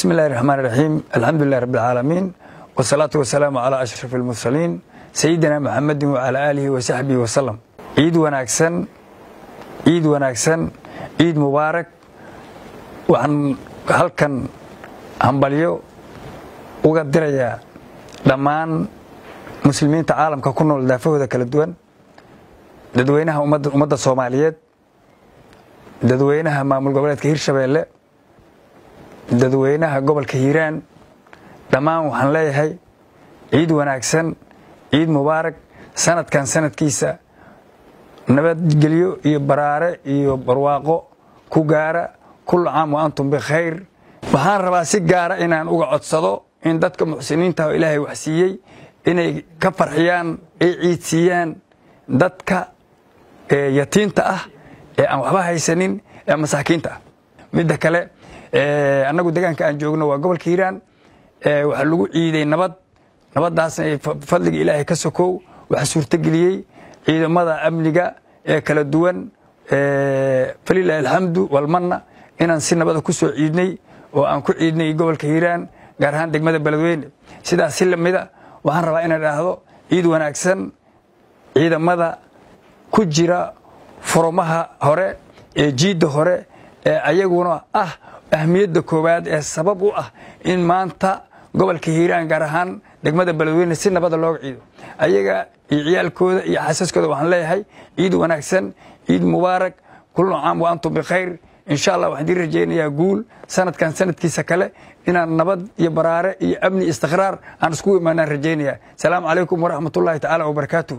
bismi illahi raxmaan raxiim alxamdu lilahi rabbi alcaalamiin wasalaatu wasalaamu calaa ashraf almursaliin sayidina maxamedin wacalaa aalihi wasaxbihi wasalam ciid wanaagsan ciid wanaagsan ciid mubaarak waxaan halkan hambalyo uga dirayaa dhammaan muslimiinta caalamka ku nool daafahooda kala duwan dadweynaha ummadda soomaaliyeed dadweynaha maamul goboleedka hirshabeelle dadweynaha gobolka hiiraan dhammaan waxaan leeyahay ciid wanaagsan ciid mubaarak sanadkan sanadkiisa nabadgelyo iyo baraare iyo barwaaqo ku gaara kullu caam wa antum bikhayr waxaan rabaa si gaara inaan uga codsado in dadka muxsiniinta oo ilaahay wax siiyey inay ka farxiyaan ay ciid siiyaan dadka yatiinta ah ee aan waxba haysanin ee masaakiinta ah midda kale Eh, annagu deegaanka aan joogno waa gobolka hiiraan eh, waxaa lagu ciiday nabad nabadaasna fadliga ilaahay ka sokow waxaa suurtageliyey ciidamada amniga ee kala duwan eh, falilahi alxamdu walmanna inaan si nabada ah ku soo ciidnay oo aan ku ciidnay gobolka hiiraan gaar ahaan degmada beledweyne sidaas si lamida ah, waxaan rabaa inaan idhaahdo ciid wanaagsan ciidamada ku jira foromaha hore ee jiidda hore ee ayaguna ah ahmiyadda koowaad ee sabab u ah in maanta gobolka hiiraan gaar ahaan degmada beledweyne si nabada looga ciido ayaga iyo ciyaalkooda iyo xasaskooda waxaan leeyahay ciid wanaagsan ciid mubaarak kulna caam wa antum bikhayr insha allah waxaan idiin rajaynayaa guul sanadkan sanadkiisa kale inaan nabad iyo baraare iyo amni istikraar aan isku imaanaan rajaynayaa asalaamu calaykum waraxmatullaahi tacaala wabarakaatuh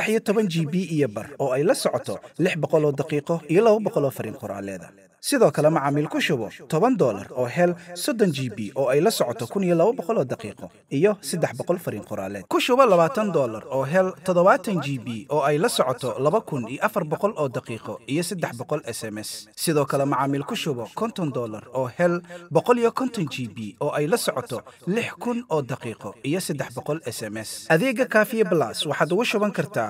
saddex iyo toban g b iyo bar oo ay la socoto lix boqol oo daqiiqo iyo laba boqol oo fariin qoraaleeda sidoo kale macaamiil ku shubo toban doolar oo hel soddon g b oo ay la socoto kun iyo laba boqol oo daqiiqo iyo saddex boqol fariin qoraaleed ku shubo labaatan doolar oo hel toddobaatan g b oo ay la socoto laba kun iyo afar boqol oo daqiiqo iyo saddex boqol s m s sidoo kale macaamiil ku shubo konton doolar oo hel boqol iyo konton g b oo ay la socoto lix kun oo daqiiqo iyo saddex boqol s m s adeega kaafiye blas waxaad ugu shuban kartaa